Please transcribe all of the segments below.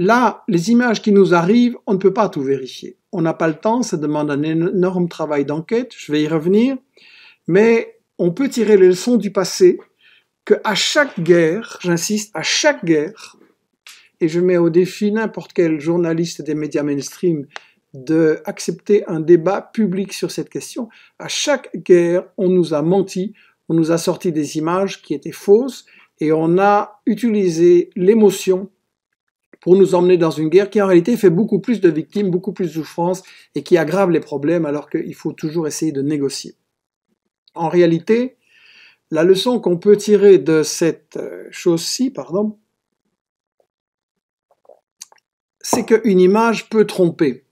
Là, les images qui nous arrivent, on ne peut pas tout vérifier. On n'a pas le temps, ça demande un énorme travail d'enquête, je vais y revenir, mais on peut tirer les leçons du passé que à chaque guerre, j'insiste, à chaque guerre, et je mets au défi n'importe quel journaliste des médias mainstream d'accepter un débat public sur cette question. À chaque guerre, on nous a menti, on nous a sorti des images qui étaient fausses et on a utilisé l'émotion pour nous emmener dans une guerre qui en réalité fait beaucoup plus de victimes, beaucoup plus de souffrances et qui aggrave les problèmes alors qu'il faut toujours essayer de négocier. En réalité, la leçon qu'on peut tirer de cette euh, chose-ci, pardon, c'est qu'une image peut tromper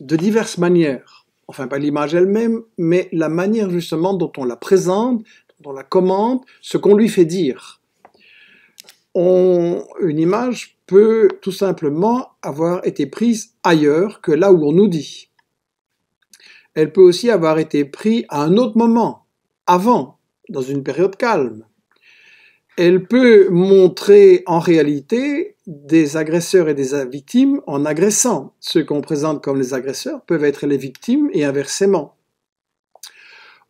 de diverses manières. Enfin, pas l'image elle-même, mais la manière justement dont on la présente, dont on la commande, ce qu'on lui fait dire on, une image peut tout simplement avoir été prise ailleurs que là où on nous dit. Elle peut aussi avoir été prise à un autre moment, avant, dans une période calme. Elle peut montrer en réalité des agresseurs et des victimes en agressant. Ceux qu'on présente comme les agresseurs peuvent être les victimes et inversement.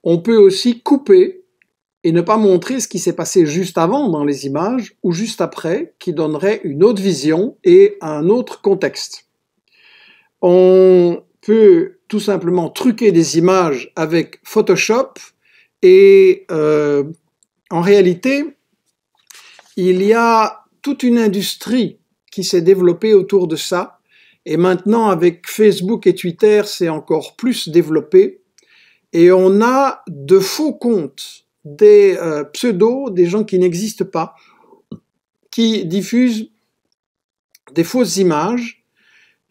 On peut aussi couper et ne pas montrer ce qui s'est passé juste avant dans les images ou juste après, qui donnerait une autre vision et un autre contexte. On peut tout simplement truquer des images avec Photoshop et euh, en réalité, il y a toute une industrie qui s'est développée autour de ça. Et maintenant, avec Facebook et Twitter, c'est encore plus développé. Et on a de faux comptes des euh, pseudos, des gens qui n'existent pas, qui diffusent des fausses images.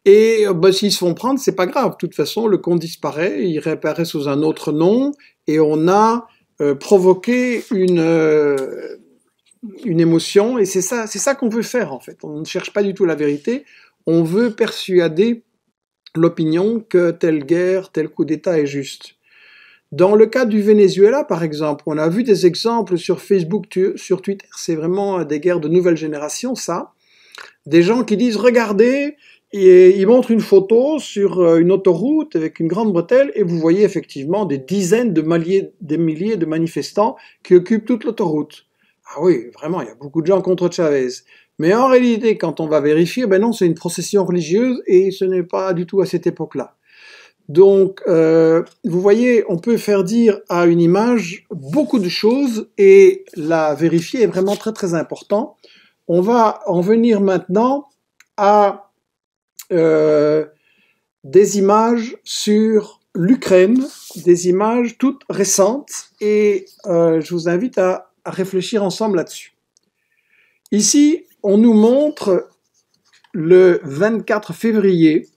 Et euh, bah, s'ils se font prendre, c'est pas grave. De toute façon, le compte disparaît, il réapparaît sous un autre nom, et on a euh, provoqué une, une émotion. Et c'est ça, c'est ça qu'on veut faire en fait. On ne cherche pas du tout la vérité. On veut persuader l'opinion que telle guerre, tel coup d'État est juste. Dans le cas du Venezuela, par exemple, on a vu des exemples sur Facebook, sur Twitter, c'est vraiment euh, des guerres de nouvelle génération, ça. Des gens qui disent, regardez, et ils montrent une photo sur euh, une autoroute avec une grande bretelle, et vous voyez effectivement des dizaines de milliers, des milliers de manifestants qui occupent toute l'autoroute. Ah oui, vraiment, il y a beaucoup de gens contre Chavez. Mais en réalité, quand on va vérifier, ben non, c'est une procession religieuse et ce n'est pas du tout à cette époque-là. Donc, euh, vous voyez, on peut faire dire à une image beaucoup de choses et la vérifier est vraiment très très important. On va en venir maintenant à euh, des images sur l'Ukraine, des images toutes récentes et euh, je vous invite à, à réfléchir ensemble là-dessus. Ici, on nous montre le 24 février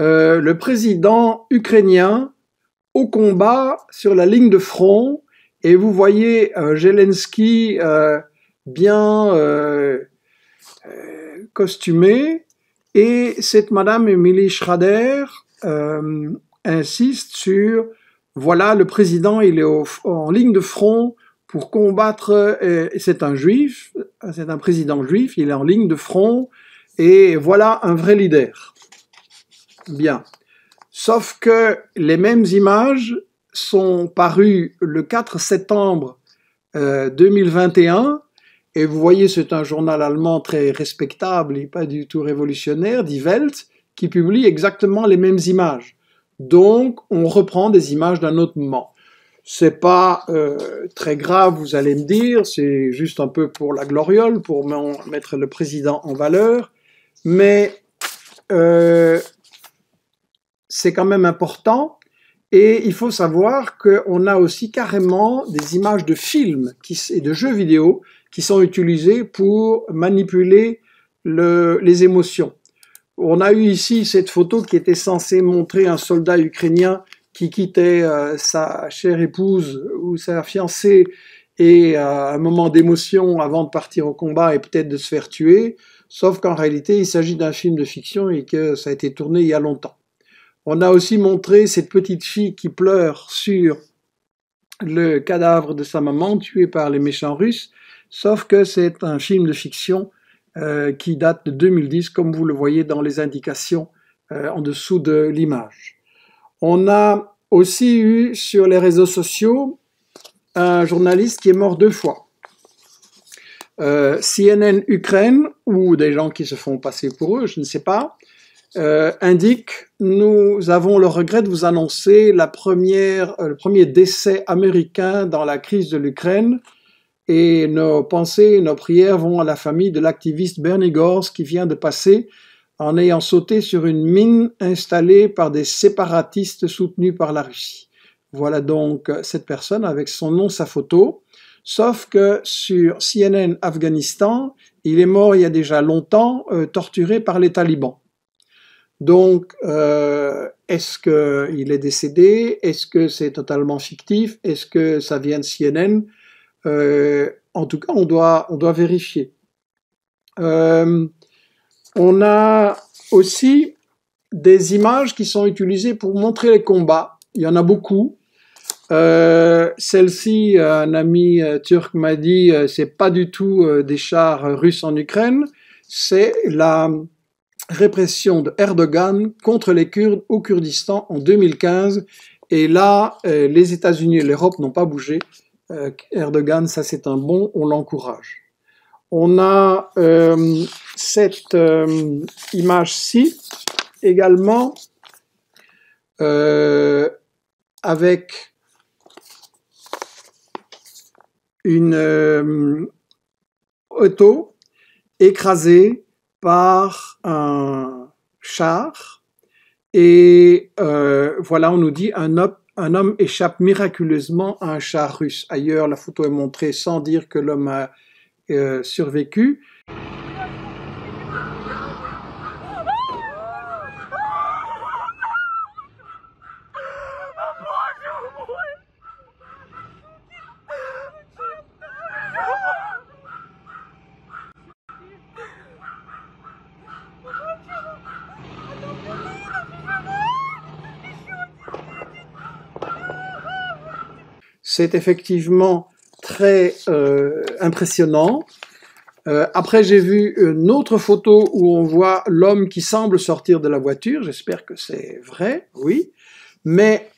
euh, le président ukrainien au combat sur la ligne de front et vous voyez euh, Zelensky euh, bien costumé et cette madame Emily Schrader insiste sur voilà le président il est en ligne de front pour combattre c'est un juif c'est un président juif il est en ligne de front et voilà un vrai leader. Bien. Sauf que les mêmes images sont parues le 4 septembre 2021. Euh, et vous voyez, c'est un journal allemand très respectable et pas du tout révolutionnaire, Die Welt, qui publie exactement les mêmes images. Donc, on reprend des images d'un autre moment. C'est pas euh, très grave, vous allez me dire, c'est juste un peu pour la gloriole, pour mettre le président en valeur, mais euh, c'est quand même important. Et il faut savoir qu'on a aussi carrément des images de films qui, et de jeux vidéo qui sont utilisés pour manipuler le, les émotions. On a eu ici cette photo qui était censée montrer un soldat ukrainien qui quittait euh, sa chère épouse ou sa fiancée et euh, un moment d'émotion avant de partir au combat et peut-être de se faire tuer, sauf qu'en réalité il s'agit d'un film de fiction et que ça a été tourné il y a longtemps. On a aussi montré cette petite fille qui pleure sur le cadavre de sa maman tuée par les méchants russes, sauf que c'est un film de fiction euh, qui date de 2010, comme vous le voyez dans les indications euh, en dessous de l'image. On a aussi eu sur les réseaux sociaux un journaliste qui est mort deux fois. Euh, CNN Ukraine, ou des gens qui se font passer pour eux, je ne sais pas, euh, indique Nous avons le regret de vous annoncer la première, euh, le premier décès américain dans la crise de l'Ukraine. Et nos pensées et nos prières vont à la famille de l'activiste Bernie Gors qui vient de passer en ayant sauté sur une mine installée par des séparatistes soutenus par la Russie. Voilà donc cette personne avec son nom, sa photo. Sauf que sur CNN Afghanistan, il est mort il y a déjà longtemps, euh, torturé par les talibans. Donc, euh, est-ce qu'il est décédé Est-ce que c'est totalement fictif Est-ce que ça vient de CNN euh, En tout cas, on doit, on doit vérifier. Euh, on a aussi des images qui sont utilisées pour montrer les combats. Il y en a beaucoup. Celle-ci, un ami turc m'a dit, c'est pas du tout des chars russes en Ukraine, c'est la répression de Erdogan contre les Kurdes au Kurdistan en 2015. Et là, euh, les États-Unis et l'Europe n'ont pas bougé. Euh, Erdogan, ça c'est un bon, on l'encourage. On a euh, cette image-ci également avec une auto écrasée par un char. Et euh, voilà, on nous dit un, homme échappe miraculeusement à un char russe. Ailleurs, la photo est montrée sans dire que l'homme a euh, survécu. c'est effectivement très euh, impressionnant. Euh, après, j'ai vu une autre photo où on voit l'homme qui semble sortir de la voiture. J'espère que c'est vrai, oui. Mais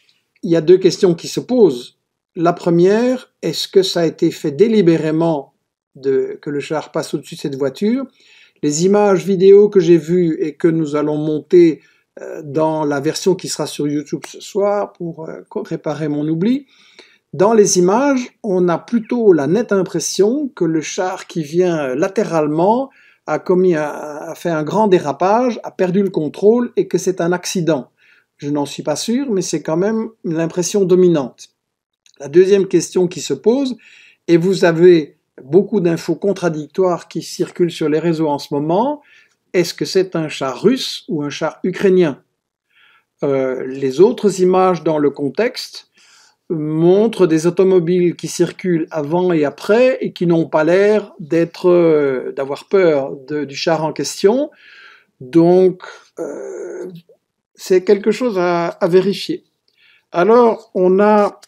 il y a deux questions qui se posent. La première, est-ce que ça a été fait délibérément que le char passe au-dessus de cette voiture Les images vidéo que j'ai vues et que nous allons monter euh, dans la version qui sera sur YouTube ce soir pour réparer mon oubli, dans les images, on a plutôt la nette impression que le char qui vient latéralement a, a fait un grand dérapage, a perdu le contrôle et que c'est un accident. Je n'en suis pas sûr, mais c'est quand même l'impression dominante. La deuxième question qui se pose, et vous avez beaucoup d'infos contradictoires qui circulent sur les réseaux en ce moment, est-ce que c'est un char russe ou un char ukrainien euh, Les autres images dans le contexte montre des automobiles qui circulent avant et après et qui n'ont pas l'air d'être euh, d'avoir peur du char en question. Donc euh, c'est quelque chose à, vérifier. Alors on a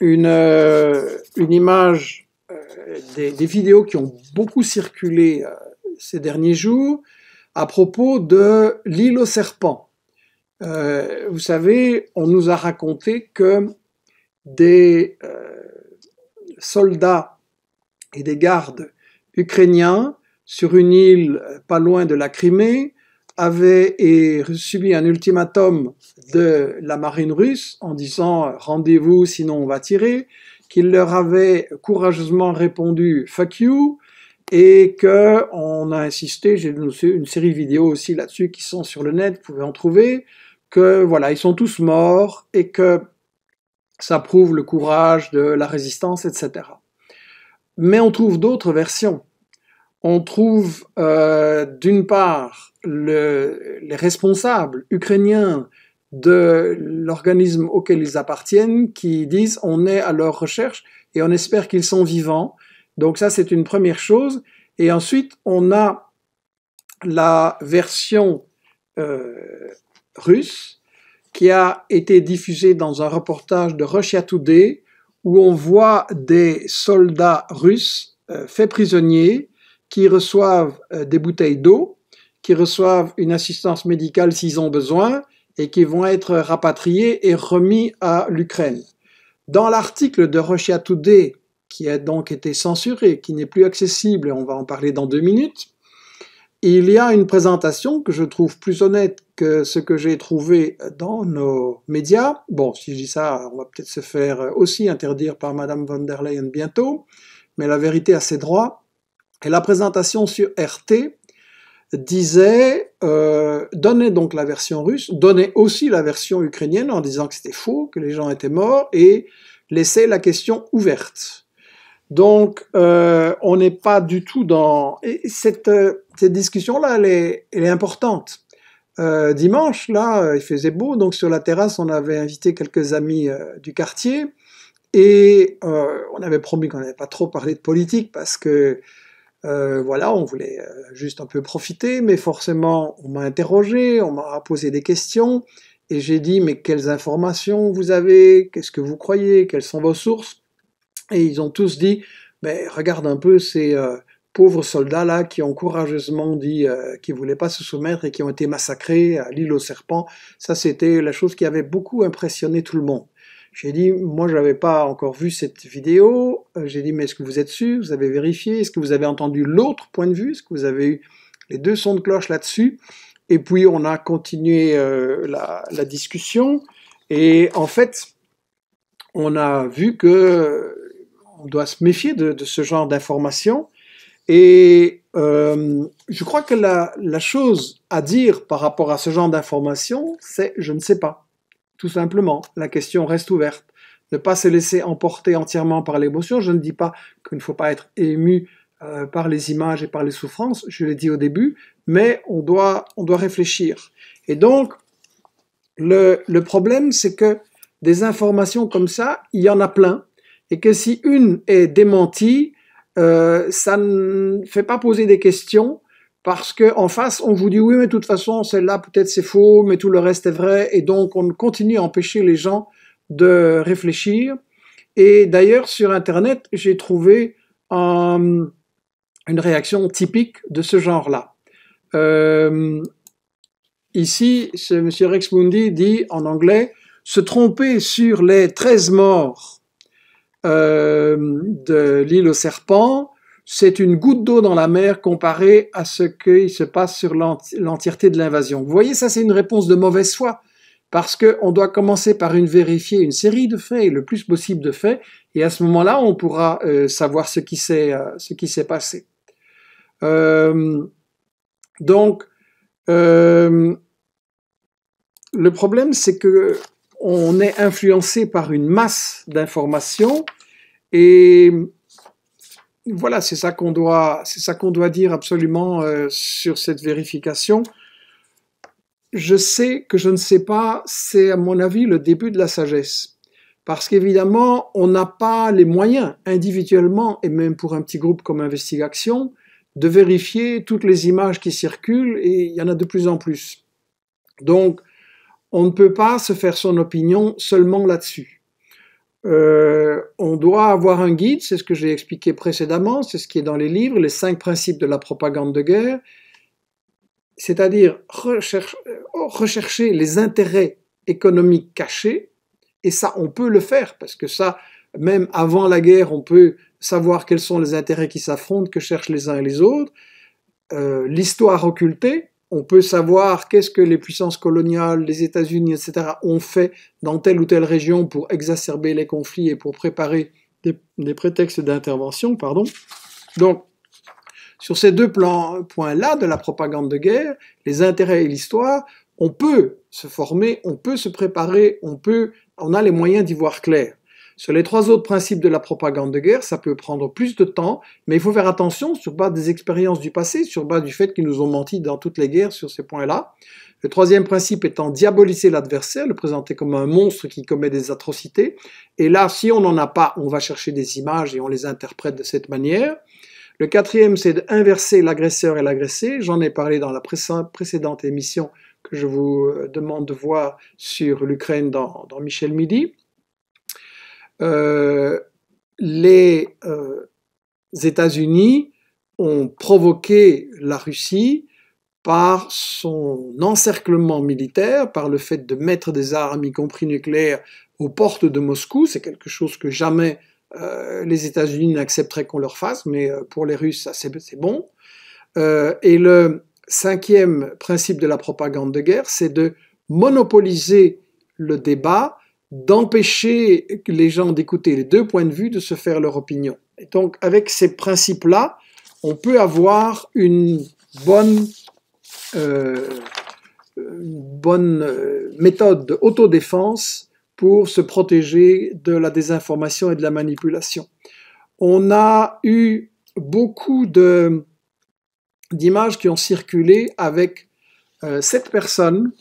une, euh, une image des, des, vidéos qui ont beaucoup circulé ces derniers jours à propos de l'île aux serpents. vous savez, on nous a raconté que des euh, soldats et des gardes ukrainiens sur une île euh, pas loin de la Crimée avaient subi un ultimatum de la marine russe en disant euh, rendez-vous sinon on va tirer, qu'il leur avait courageusement répondu fuck you et que on a insisté, j'ai une série vidéo aussi là-dessus qui sont sur le net, vous pouvez en trouver, que voilà, ils sont tous morts et que ça prouve le courage de la résistance, etc. Mais on trouve d'autres versions. On trouve euh, d'une part les responsables ukrainiens de l'organisme auquel ils appartiennent qui disent on est à leur recherche et on espère qu'ils sont vivants. Donc ça c'est une première chose. Et ensuite on a la version euh, russe qui a été diffusé dans un reportage de Russia Today où on voit des soldats russes euh, faits prisonniers qui reçoivent euh, des bouteilles d'eau, qui reçoivent une assistance médicale s'ils ont besoin et qui vont être rapatriés et remis à l'Ukraine. Dans l'article de Russia Today, qui a donc été censuré, qui n'est plus accessible, on va en parler dans deux minutes, il y a une présentation que je trouve plus honnête que ce que j'ai trouvé dans nos médias. Bon, si je dis ça, on va peut-être se faire aussi interdire par Madame von der Leyen bientôt, mais la vérité a ses droits. Et la présentation sur RT disait, euh, donnait donc la version russe, donnez aussi la version ukrainienne en disant que c'était faux, que les gens étaient morts, et laissait la question ouverte. Donc, euh, on n'est pas du tout dans... Euh, cette, discussion-là, elle est, importante. Euh, dimanche, là, il faisait beau, donc sur la terrasse, on avait invité quelques amis du quartier, et on avait promis qu'on n'avait pas trop parlé de politique, parce que, voilà, on voulait juste un peu profiter, mais forcément, on m'a interrogé, on m'a posé des questions, et j'ai dit, mais quelles informations vous avez, qu'est-ce que vous croyez, quelles sont vos sources et ils ont tous dit, mais ben, regarde un peu ces euh, pauvres soldats-là qui ont courageusement dit euh, qu'ils ne voulaient pas se soumettre et qui ont été massacrés à l'île aux serpents. Ça, c'était la chose qui avait beaucoup impressionné tout le monde. J'ai dit, moi, je n'avais pas encore vu cette vidéo. Euh, j'ai dit, mais est-ce que vous êtes sûr Vous avez vérifié Est-ce que vous avez entendu l'autre point de vue Est-ce que vous avez eu les deux sons de cloche là-dessus Et puis, on a continué la, la discussion. Et en fait, on a vu que on doit se méfier de, ce genre d'informations. Et euh, je crois que la, chose à dire par rapport à ce genre d'informations, c'est je ne sais pas. Tout simplement, la question reste ouverte. Ne pas se laisser emporter entièrement par l'émotion. Je ne dis pas qu'il ne faut pas être ému euh, par les images et par les souffrances, je l'ai dit au début, mais on doit, on doit réfléchir. Et donc, le problème, c'est que des informations comme ça, il y en a plein et que si une est démentie, euh, ça ne fait pas poser des questions parce en face, on vous dit oui, mais de toute façon, celle-là, peut-être c'est faux, mais tout le reste est vrai, et donc on continue à empêcher les gens de réfléchir. Et d'ailleurs, sur Internet, j'ai trouvé euh, une réaction typique de ce genre-là. Euh, ici, ce monsieur Rex Mundi dit en anglais, se tromper sur les 13 morts euh, de l'île aux serpents, c'est une goutte d'eau dans la mer comparée à ce qu'il se passe sur l'entièreté de l'invasion. Vous voyez, ça c'est une réponse de mauvaise foi, parce qu'on doit commencer par une vérifier une série de faits, le plus possible de faits, et à ce moment-là, on pourra euh, savoir ce qui s'est euh, passé. donc, le problème, c'est que on est influencé par une masse d'informations et voilà, c'est ça qu'on doit, c'est ça qu'on doit dire absolument euh, sur cette vérification. Je sais que je ne sais pas, c'est à mon avis le début de la sagesse. Parce qu'évidemment, on n'a pas les moyens individuellement et même pour un petit groupe comme Investigation de vérifier toutes les images qui circulent et il y en a de plus en plus. Donc, on ne peut pas se faire son opinion seulement là-dessus. Euh, on doit avoir un guide, c'est ce que j'ai expliqué précédemment, c'est ce qui est dans les livres, les cinq principes de la propagande de guerre, c'est-à-dire euh, rechercher les intérêts économiques cachés, et ça, on peut le faire, parce que ça, même avant la guerre, on peut savoir quels sont les intérêts qui s'affrontent, que cherchent les uns et les autres, euh, l'histoire occultée, on peut savoir qu'est-ce que les puissances coloniales, les États-Unis, etc., ont fait dans telle ou telle région pour exacerber les conflits et pour préparer des, prétextes d'intervention. Pardon. Donc, sur ces deux points-là de la propagande de guerre, les intérêts et l'histoire, on peut se former, on peut se préparer, on peut, on a les moyens d'y voir clair. Sur les trois autres principes de la propagande de guerre, ça peut prendre plus de temps, mais il faut faire attention sur base des expériences du passé, sur base du fait qu'ils nous ont menti dans toutes les guerres sur ces points-là. Le troisième principe étant diaboliser l'adversaire, le présenter comme un monstre qui commet des atrocités. Et là, si on n'en a pas, on va chercher des images et on les interprète de cette manière. Le quatrième, c'est d'inverser l'agresseur et l'agressé. J'en ai parlé dans la précédente émission que je vous euh, demande de voir sur l'Ukraine dans, Michel Midi. Euh, les euh, États-Unis ont provoqué la Russie par son encerclement militaire, par le fait de mettre des armes, y compris nucléaires, aux portes de Moscou. C'est quelque chose que jamais euh, les États-Unis n'accepteraient qu'on leur fasse, mais pour les Russes, ça c'est bon. et le cinquième principe de la propagande de guerre, c'est de monopoliser le débat d'empêcher les gens d'écouter les deux points de vue, de se faire leur opinion. donc, avec ces principes-là, on peut avoir une bonne, euh, bonne euh, méthode d'autodéfense pour se protéger de la désinformation et de la manipulation. On a eu beaucoup d'images qui ont circulé avec euh, cette personne,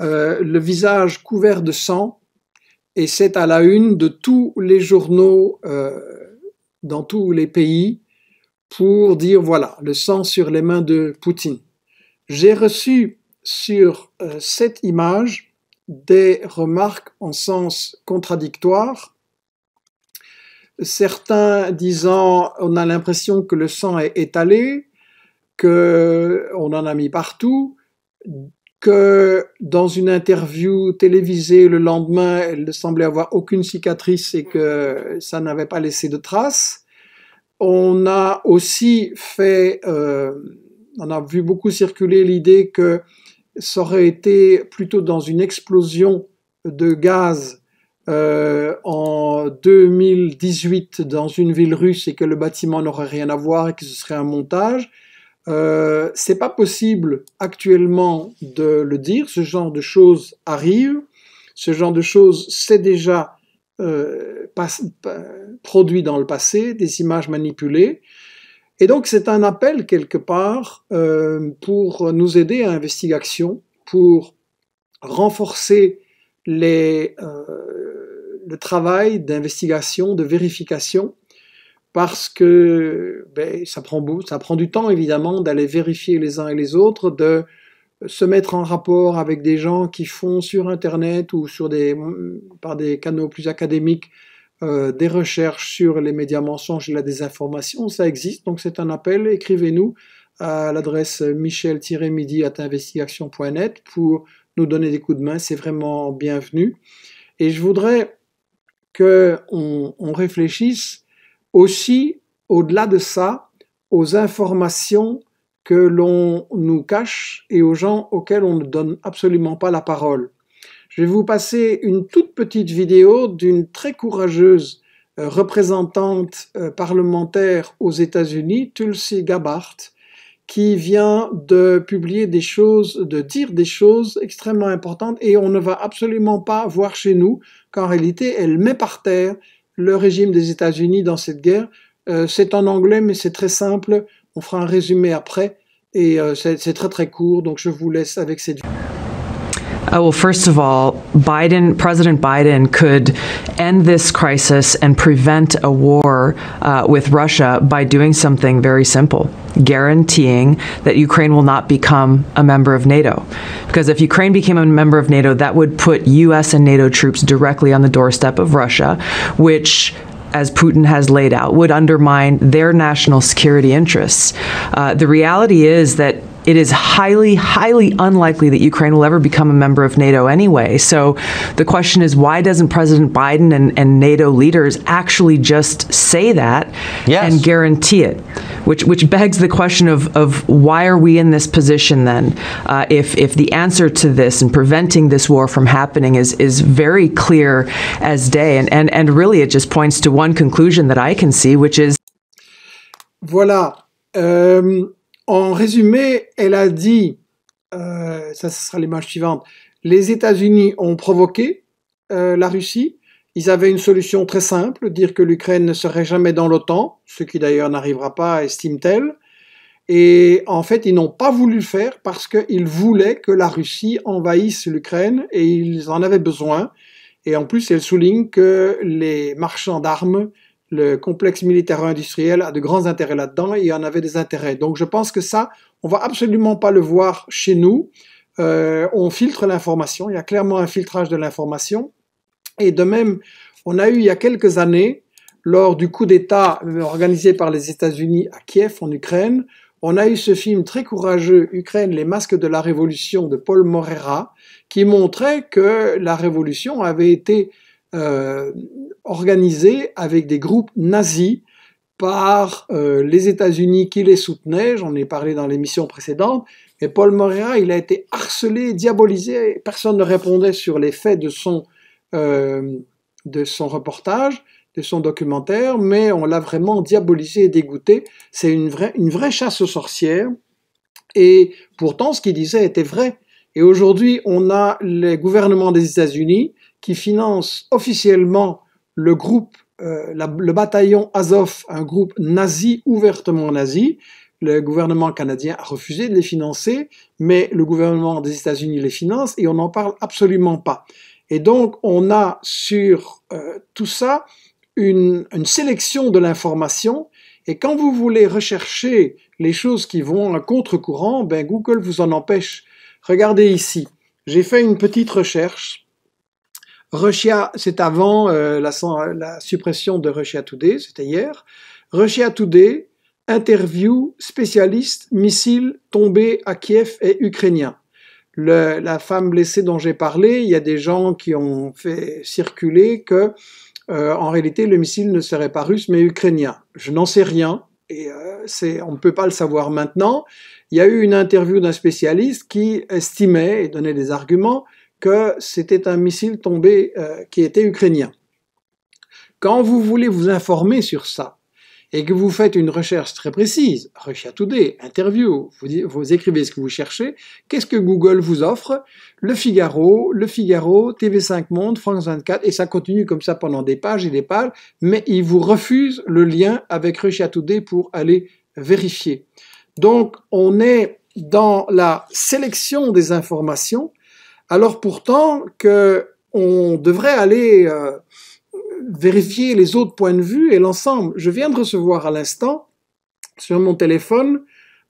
le visage couvert de sang, et c'est à la une de tous les journaux euh, dans tous les pays pour dire voilà, le sang sur les mains de Poutine. J'ai reçu sur euh, cette image des remarques en sens contradictoire. Certains disant on a l'impression que le sang est étalé, que on en a mis partout que dans une interview télévisée le lendemain, elle ne semblait avoir aucune cicatrice et que ça n'avait pas laissé de traces. On a aussi fait, euh, on a vu beaucoup circuler l'idée que ça aurait été plutôt dans une explosion de gaz euh, en 2018 dans une ville russe et que le bâtiment n'aurait rien à voir et que ce serait un montage. Euh, c'est pas possible actuellement de le dire. Ce genre de choses arrive. Ce genre de choses s'est déjà euh, produit dans le passé, des images manipulées. Et donc c'est un appel quelque part euh, pour nous aider à investigation, pour renforcer les, euh, le travail d'investigation, de vérification parce que ben, ça, prend, du temps évidemment d'aller vérifier les uns et les autres, de se mettre en rapport avec des gens qui font sur Internet ou mm, par des canaux plus académiques euh, des recherches sur les médias mensonges et la désinformation. Ça existe, donc c'est un appel. Écrivez-nous à l'adresse michel-midi investigation.net pour nous donner des coups de main. C'est vraiment bienvenu. Et je voudrais qu'on réfléchisse aussi, au-delà de ça, aux informations que l'on nous cache et aux gens auxquels on ne donne absolument pas la parole. Je vais vous passer une toute petite vidéo d'une très courageuse euh, représentante euh, parlementaire aux États-Unis, Tulsi Gabbard, qui vient de publier des choses, de dire des choses extrêmement importantes et on ne va absolument pas voir chez nous qu'en réalité elle met par terre le régime des États-Unis dans cette guerre. Euh, c'est en anglais, mais c'est très simple. On fera un résumé après. Et euh, c'est très très court, donc je vous laisse avec cette vidéo. Uh, well, first of all, Biden, President Biden, could end this crisis and prevent a war uh, with Russia by doing something very simple guaranteeing that Ukraine will not become a member of NATO. Because if Ukraine became a member of NATO, that would put U.S. and NATO troops directly on the doorstep of Russia, which as Putin has laid out, would undermine their national security interests. Uh, the reality is that it is highly, highly unlikely that Ukraine will ever become a member of NATO anyway. So the question is, why doesn't President Biden and, and NATO leaders actually just say that yes. and guarantee it? Which, which begs the question of, of why are we in this position then? Uh, if, if the answer to this and preventing this war from happening is, is very clear as day. And, and, and really, it just points to one conclusion that I can see, which is. Voilà. Euh, En résumé, elle a dit, euh, ça ce sera l'image suivante, les États-Unis ont provoqué euh, la Russie, ils avaient une solution très simple, dire que l'Ukraine ne serait jamais dans l'OTAN, ce qui d'ailleurs n'arrivera pas, estime-t-elle. Et en fait, ils n'ont pas voulu le faire parce qu'ils voulaient que la Russie envahisse l'Ukraine et ils en avaient besoin. Et en plus, elle souligne que les marchands d'armes le complexe militaro-industriel a de grands intérêts là-dedans et en avait des intérêts. Donc je pense que ça, on va absolument pas le voir chez nous. Euh, on filtre l'information, il y a clairement un filtrage de l'information. Et de même, on a eu il y a quelques années, lors du coup d'État euh, organisé par les États-Unis à Kiev, en Ukraine, on a eu ce film très courageux, Ukraine, les masques de la révolution de Paul Morera, qui montrait que la révolution avait été euh, organisé avec des groupes nazis par euh, les États-Unis qui les soutenaient, j'en ai parlé dans l'émission précédente, et Paul Moreira, il a été harcelé, diabolisé, personne ne répondait sur les faits de son, euh, de son reportage, de son documentaire, mais on l'a vraiment diabolisé et dégoûté. C'est une vraie, une vraie chasse aux sorcières, et pourtant ce qu'il disait était vrai. Et aujourd'hui, on a les gouvernements des États-Unis qui finance officiellement le groupe, euh, le bataillon Azov, un groupe nazi, ouvertement nazi. Le gouvernement canadien a refusé de les financer, mais le gouvernement des États-Unis les finance et on n'en parle absolument pas. Et donc, on a sur euh, tout ça une, une sélection de l'information. Et quand vous voulez rechercher les choses qui vont à contre-courant, ben Google vous en empêche. Regardez ici. J'ai fait une petite recherche c'est avant euh, la, suppression de Russia Today, c'était hier. Russia Today, interview spécialiste missile tombé à Kiev et ukrainien. la femme blessée dont j'ai parlé, il y a des gens qui ont fait circuler que, euh, en réalité, le missile ne serait pas russe mais ukrainien. Je n'en sais rien, et euh, on ne peut pas le savoir maintenant. Il y a eu une interview d'un spécialiste qui estimait et donnait des arguments que c'était un missile tombé euh, qui était ukrainien. Quand vous voulez vous informer sur ça, et que vous faites une recherche très précise, Russia Today, interview, vous, écrivez ce que vous cherchez, qu'est-ce que Google vous offre Le Figaro, Le Figaro, TV5 Monde, France 24, et ça continue comme ça pendant des pages et des pages, mais il vous refuse le lien avec Russia Today pour aller vérifier. Donc on est dans la sélection des informations alors pourtant que on devrait aller euh, vérifier les autres points de vue et l'ensemble. Je viens de recevoir à l'instant sur mon téléphone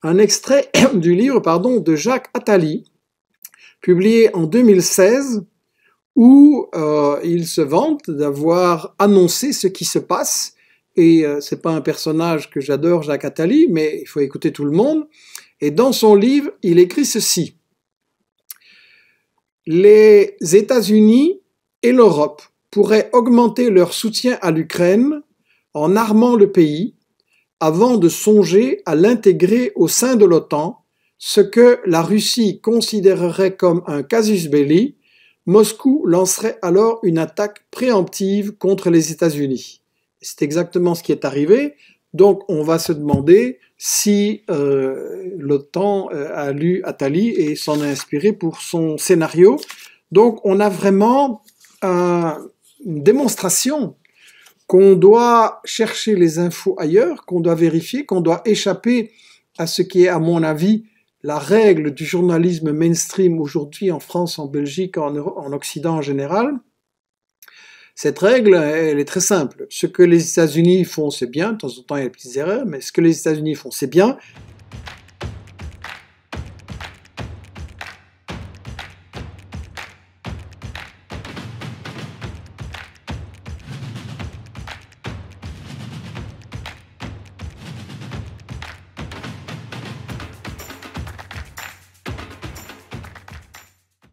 un extrait du livre pardon, de Jacques Attali, publié en 2016, où euh, il se vante d'avoir annoncé ce qui se passe. Et ce euh, c'est pas un personnage que j'adore, Jacques Attali, mais il faut écouter tout le monde. Et dans son livre, il écrit ceci les États-Unis et l'Europe pourraient augmenter leur soutien à l'Ukraine en armant le pays avant de songer à l'intégrer au sein de l'OTAN, ce que la Russie considérerait comme un casus belli, Moscou lancerait alors une attaque préemptive contre les États-Unis. C'est exactement ce qui est arrivé. Donc on va se demander si euh, l'OTAN euh, a lu Attali et s'en a inspiré pour son scénario. Donc on a vraiment euh, une démonstration qu'on doit chercher les infos ailleurs, qu'on doit vérifier, qu'on doit échapper à ce qui est, à mon avis, la règle du journalisme mainstream aujourd'hui en France, en Belgique, en Occident en général, cette règle, elle est très simple. Ce que les États-Unis font, c'est bien. De temps en temps, il y a des petites erreurs, mais ce que les États-Unis font, c'est bien.